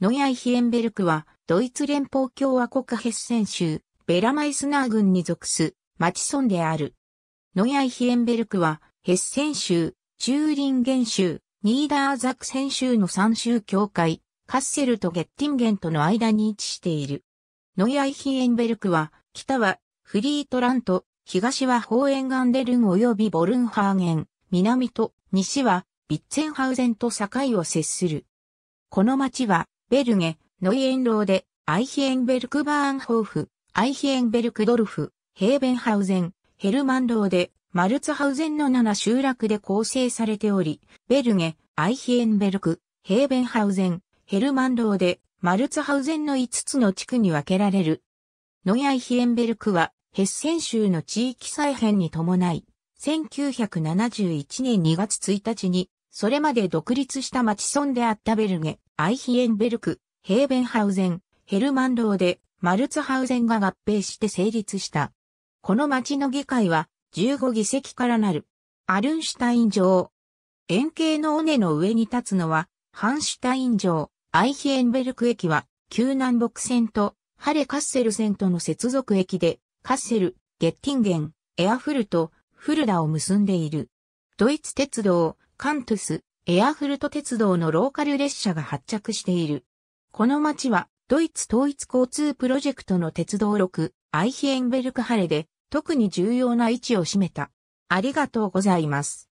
ノヤイヒエンベルクは、ドイツ連邦共和国ヘッセン州、ベラマイスナー郡に属す、町村である。ノヤイヒエンベルクは、ヘッセン州、チューリンゲン州、ニーダーザクセン州の3州境界、カッセルとゲッティンゲンとの間に位置している。ノヤイヒエンベルクは、北はフリートラント、東はホーエンガンデルン及びボルンハーゲン、南と西はビッツェンハウゼンと境を接する。この町はベルゲ、ノイエンローで、アイヒエンベルクバーンホーフ、アイヒエンベルクドルフ、ヘーベンハウゼン、ヘルマンローで、マルツハウゼンの7集落で構成されており、ベルゲ、アイヒエンベルク、ヘーベンハウゼン、ヘルマンローで、マルツハウゼンの5つの地区に分けられる。ノイアイヒエンベルクは、ヘッセン州の地域再編に伴い、1971年2月1日にそれまで独立した町村であったベルゲ、アイヒエンベルク、ヘーベンハウゼン、ヘルマンローで、マルツハウゼンが合併して成立した。この町の議会は、15議席からなる。アルンシュタイン城。円形の尾根の上に立つのは、ハンシュタイン城、アイヒエンベルク駅は、旧南北線と、ハレカッセル線との接続駅で、カッセル、ゲッティンゲン、エアフルト、フルダを結んでいる。ドイツ鉄道、カントゥス、エアフルト鉄道のローカル列車が発着している。この町は、ドイツ統一交通プロジェクトの鉄道6、アイヒエンベルクハレで、特に重要な位置を占めた。ありがとうございます。